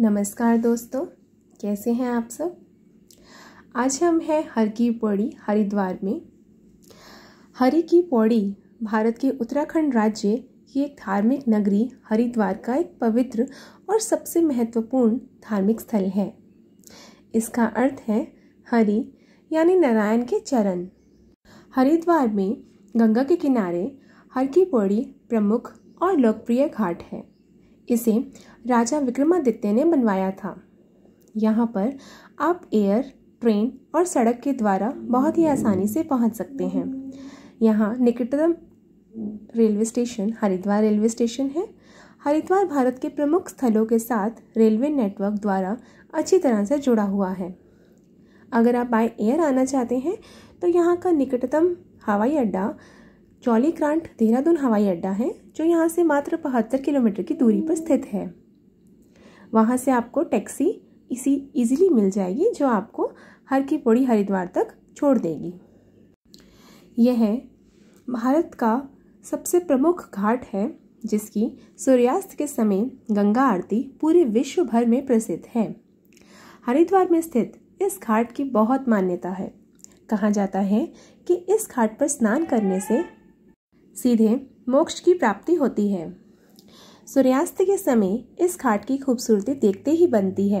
नमस्कार दोस्तों कैसे हैं आप सब आज हम हैं हर की पौड़ी हरिद्वार में हरी की पौड़ी भारत के उत्तराखंड राज्य की एक धार्मिक नगरी हरिद्वार का एक पवित्र और सबसे महत्वपूर्ण धार्मिक स्थल है इसका अर्थ है हरि यानी नारायण के चरण हरिद्वार में गंगा के किनारे हर की पौड़ी प्रमुख और लोकप्रिय घाट है इसे राजा विक्रमादित्य ने बनवाया था यहाँ पर आप एयर ट्रेन और सड़क के द्वारा बहुत ही आसानी से पहुँच सकते हैं यहाँ निकटतम railway station Haridwar railway station है हरिद्वार भारत के प्रमुख स्थलों के साथ रेलवे नेटवर्क द्वारा अच्छी तरह से जुड़ा हुआ है अगर आप बाय एयर आना चाहते हैं तो यहाँ का निकटतम हवाई अड्डा जॉली क्रांट देहरादून हवाई अड्डा है जो यहाँ से मात्र बहत्तर किलोमीटर की दूरी पर स्थित है वहाँ से आपको टैक्सी इसी इजीली मिल जाएगी जो आपको हर की पौड़ी हरिद्वार तक छोड़ देगी यह भारत का सबसे प्रमुख घाट है जिसकी सूर्यास्त के समय गंगा आरती पूरे विश्व भर में प्रसिद्ध है हरिद्वार में स्थित इस घाट की बहुत मान्यता है कहा जाता है कि इस घाट पर स्नान करने से सीधे मोक्ष की प्राप्ति होती है सूर्यास्त के समय इस घाट की खूबसूरती देखते ही बनती है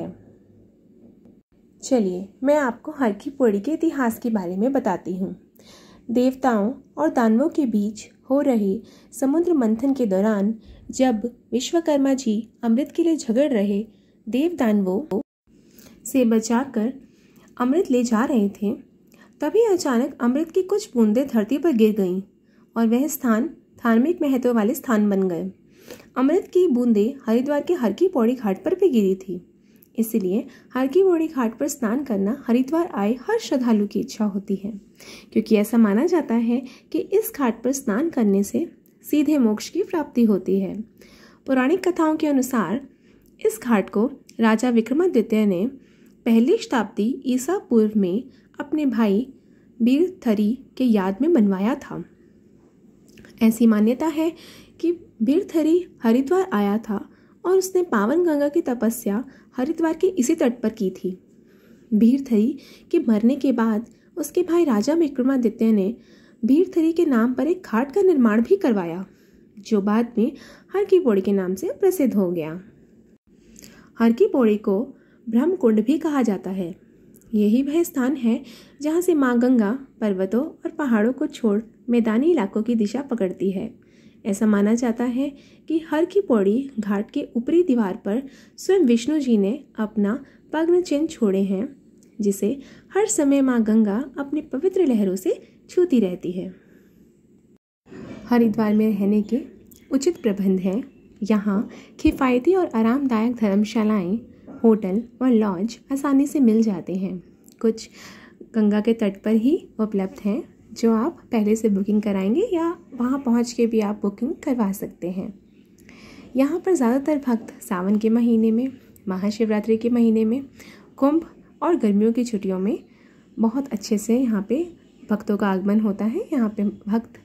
चलिए मैं आपको हर की पौड़ी के इतिहास के बारे में बताती हूँ देवताओं और दानवों के बीच हो रहे समुद्र मंथन के दौरान जब विश्वकर्मा जी अमृत के लिए झगड़ रहे देव दानवों से बचाकर अमृत ले जा रहे थे तभी अचानक अमृत की कुछ बूंदें धरती पर गिर गईं और वह स्थान धार्मिक महत्व वाले स्थान बन गए अमृत की बूंदें हरिद्वार के हर की पौड़ी घाट पर भी गिरी थी इसलिए हरकी पौड़ी घाट पर स्नान करना हरिद्वार आए हर श्रद्धालु की इच्छा होती है क्योंकि ऐसा माना जाता है कि इस घाट पर स्नान करने से सीधे मोक्ष की प्राप्ति होती है पौराणिक कथाओं के अनुसार इस घाट को राजा विक्रमादित्य ने पहली शताब्दी ईसा पूर्व में अपने भाई बीरथरी के याद में बनवाया था ऐसी मान्यता है कि बीरथरी हरिद्वार आया था और उसने पावन गंगा की तपस्या हरिद्वार के इसी तट पर की थी भीरथरी के मरने के बाद उसके भाई राजा विक्रमादित्य ने भीरथरी के नाम पर एक घाट का निर्माण भी करवाया जो बाद में हर की पौड़ी के नाम से प्रसिद्ध हो गया हर की पौड़ी को ब्रह्मकुंड भी कहा जाता है यही वह स्थान है जहाँ से माँ गंगा पर्वतों और पहाड़ों को छोड़ मैदानी इलाकों की दिशा पकड़ती है ऐसा माना जाता है कि हर की पौड़ी घाट के ऊपरी दीवार पर स्वयं विष्णु जी ने अपना पग्न चिन्ह छोड़े हैं जिसे हर समय माँ गंगा अपनी पवित्र लहरों से छूती रहती है हरिद्वार में रहने के उचित प्रबंध हैं यहाँ किफ़ायती और आरामदायक धर्मशालाएं होटल और लॉज आसानी से मिल जाते हैं कुछ गंगा के तट पर ही उपलब्ध हैं जो आप पहले से बुकिंग कराएंगे या वहाँ पहुँच के भी आप बुकिंग करवा सकते हैं यहाँ पर ज़्यादातर भक्त सावन के महीने में महाशिवरात्रि के महीने में कुंभ और गर्मियों की छुट्टियों में बहुत अच्छे से यहाँ पे भक्तों का आगमन होता है यहाँ पे भक्त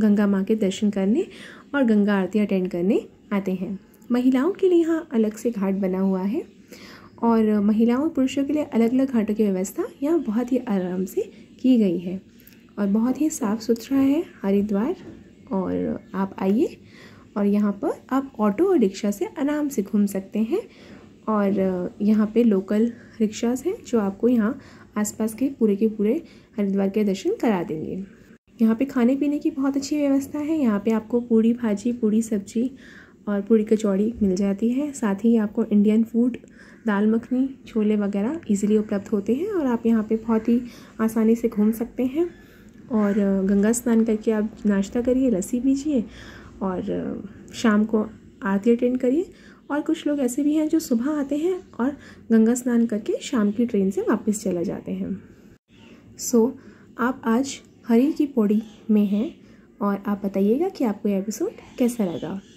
गंगा माँ के दर्शन करने और गंगा आरती अटेंड करने आते हैं महिलाओं के लिए यहाँ अलग से घाट बना हुआ है और महिलाओं और पुरुषों के लिए अलग अलग घाटों की व्यवस्था यहाँ बहुत ही आराम से की गई है और बहुत ही साफ़ सुथरा है हरिद्वार और आप आइए और यहाँ पर आप ऑटो और रिक्शा से आराम से घूम सकते हैं और यहाँ पे लोकल रिक्शाज़ हैं जो आपको यहाँ आसपास के पूरे के पूरे हरिद्वार के दर्शन करा देंगे यहाँ पे खाने पीने की बहुत अच्छी व्यवस्था है यहाँ पे आपको पूड़ी भाजी पूड़ी सब्जी और पूड़ी कचौड़ी मिल जाती है साथ ही आपको इंडियन फूड दाल मखनी छोले वगैरह इजीली उपलब्ध होते हैं और आप यहाँ पे बहुत ही आसानी से घूम सकते हैं और गंगा स्नान करके आप नाश्ता करिए लस्सी पीजिए और शाम को आरती अटेंड करिए और कुछ लोग ऐसे भी हैं जो सुबह आते हैं और गंगा स्नान करके शाम की ट्रेन से वापस चला जाते हैं सो so, आप आज हरी की पौड़ी में हैं और आप बताइएगा कि आपको एपिसोड कैसा लगा